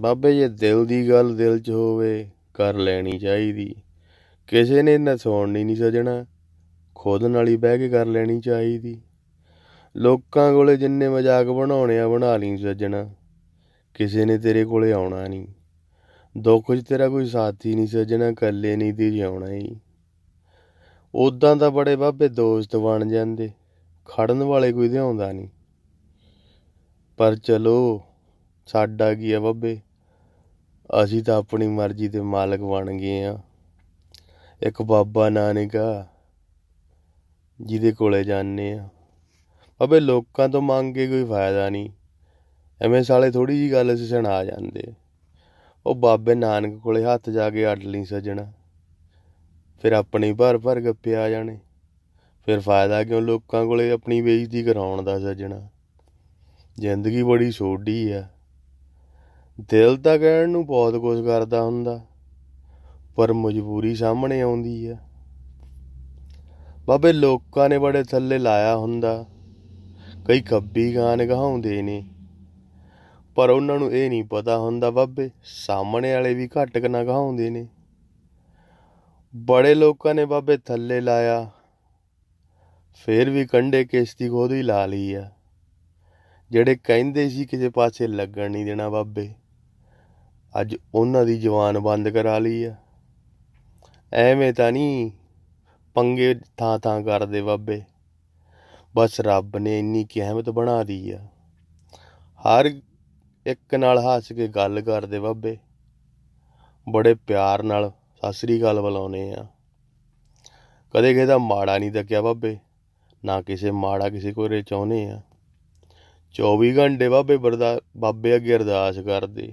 ਬਾਬੇ ਜੇ ਦਿਲ ਦੀ ਗੱਲ ਦਿਲ 'ਚ ਹੋਵੇ ਕਰ ਲੈਣੀ ਚਾਹੀਦੀ ਕਿਸੇ ਨੇ ਨਾ ਸੁਣਨੀ ਨਹੀਂ ਸਜਣਾ ਖੁਦ ਨਾਲ ਹੀ ਬਹਿ ਕੇ ਕਰ ਲੈਣੀ ਚਾਹੀਦੀ ਲੋਕਾਂ ਕੋਲੇ ਜਿੰਨੇ ਮਜ਼ਾਕ ਬਣਾਉਣੇ ਆ ਬਣਾ ਲਈ ਸਜਣਾ ਕਿਸੇ ਨੇ ਤੇਰੇ ਕੋਲੇ ਆਉਣਾ ਨਹੀਂ ਦੁੱਖ 'ਚ ਤੇਰਾ ਕੋਈ ਸਾਥੀ ਨਹੀਂ ਸਜਣਾ ਇਕੱਲੇ ਨਹੀਂ ਦੀ ਜਿਉਣਾ ਹੀ ਉਦਾਂ ਤਾਂ ਬੜੇ ਬਾਬੇ ਦੋਸਤ ਬਣ ਜਾਂਦੇ ਖੜਨ ਵਾਲੇ ਕੋਈ ਧਿਆਉਂਦਾ ਨਹੀਂ ਪਰ ਚਲੋ ਸਾਡਾ ਕੀ ਆ ਬੱਬੇ ਅਸੀਂ ਤਾਂ ਆਪਣੀ ਮਰਜ਼ੀ ਦੇ ਮਾਲਕ ਬਣ ਗਏ ਆ ਇੱਕ ਬਾਬਾ ਨਾਨਕਾ ਜਿਹਦੇ ਕੋਲੇ ਜਾਣੇ ਆ ਬੱਬੇ ਲੋਕਾਂ ਤੋਂ ਮੰਗ ਕੇ ਕੋਈ ਫਾਇਦਾ ਨਹੀਂ ਐਵੇਂ ਸਾਲੇ ਥੋੜੀ ਜੀ ਗੱਲ ਅਸੀਂ ਸੁਣਾ ਜਾਂਦੇ ਉਹ ਬਾਬੇ ਨਾਨਕ ਕੋਲੇ ਹੱਥ ਜਾ ਕੇ ਅੱਡ ਨਹੀਂ ਸਜਣਾ ਫਿਰ ਆਪਣੇ ਭਰ ਭਰ ਗੱਪੇ ਆ ਜਾਣੇ ਫਿਰ ਫਾਇਦਾ ਕਿਉਂ ਲੋਕਾਂ ਕੋਲੇ ਆਪਣੀ ਬੇਇੱਜ਼ਤੀ ਕਰਾਉਣ ਦਾ ਸਜਣਾ ਜ਼ਿੰਦਗੀ ਬੜੀ ਛੋਟੀ ਆ ਦਿਲ ਤਾਂ ਕਹਿਣ ਨੂੰ ਬਹੁਤ ਕੁਝ ਕਰਦਾ ਹੁੰਦਾ ਪਰ ਮਜਬੂਰੀ ਸਾਹਮਣੇ ਆਉਂਦੀ ਆ ਬਾਬੇ ਲੋਕਾਂ ਨੇ ਬੜੇ ਥੱਲੇ ਲਾਇਆ ਹੁੰਦਾ ਕਈ ਕੱਬੀ ਗਾਨ ਗਾਉਂਦੇ ਨੇ ਪਰ ਉਹਨਾਂ ਨੂੰ ਇਹ ਨਹੀਂ ਪਤਾ ਹੁੰਦਾ ਬਾਬੇ ਸਾਹਮਣੇ ਵਾਲੇ ਵੀ ਘੱਟ ਨਾ ਗਾਉਂਦੇ ਨੇ ਬੜੇ ਲੋਕਾਂ ਨੇ ਬਾਬੇ ਥੱਲੇ ਲਾਇਆ ਫੇਰ ਵੀ ਕੰਡੇ ਕਿਸ਼ਤੀ ਖੋਦੀ ਲਾ ਲਈ ਆ ਜਿਹੜੇ ਕਹਿੰਦੇ ਸੀ ਕਿਸੇ ਪਾਸੇ ਲੱਗਣ ਨਹੀਂ ਦੇਣਾ ਬਾਬੇ ਅੱਜ ਉਹਨਾਂ ਦੀ ਜਵਾਨ ਬੰਦ ਕਰਾ ਲਈ ਆ ਐਵੇਂ ਤਾਂ ਨਹੀਂ ਪੰਗੇ ਥਾਂ ਥਾਂ ਕਰਦੇ ਬਾਬੇ ਬਸ ਰੱਬ ਨੇ ਇੰਨੀ ਕਿਹਮਤ ਬਣਾ ਦੀ ਆ ਹਰ ਇੱਕ ਨਾਲ ਹੱਸ ਕੇ ਗੱਲ ਕਰਦੇ ਬਾਬੇ ਬੜੇ ਪਿਆਰ ਨਾਲ ਸਾਸਰੀ ਗੱਲ ਬੁਲਾਉਨੇ ਆ ਕਦੇ ਕਿਹਦਾ ਦਾ ਮਾੜਾ ਨਹੀਂ ਤੱਕਿਆ ਬਾਬੇ ਨਾ ਕਿਸੇ ਮਾੜਾ ਕਿਸੇ ਕੋਰੇ ਚਾਹੁੰਨੇ ਆ 24 ਘੰਟੇ ਬਾਬੇ ਬਰਦਾ ਬਾਬੇ ਅੱਗੇ ਅਰਦਾਸ ਕਰਦੇ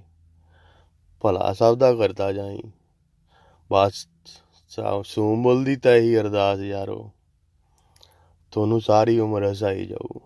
ਭਲਾ ਸਭ ਦਾ ਕਰਦਾ ਜਾਈ ਬਸ ਸੂਮ ਦੀ ਤਾਂ ਇਹੀ ਅਰਦਾਸ ਯਾਰੋ ਤੁਹਾਨੂੰ ਸਾਰੀ ਉਮਰ ਹਸਾਈ ਜਾਊ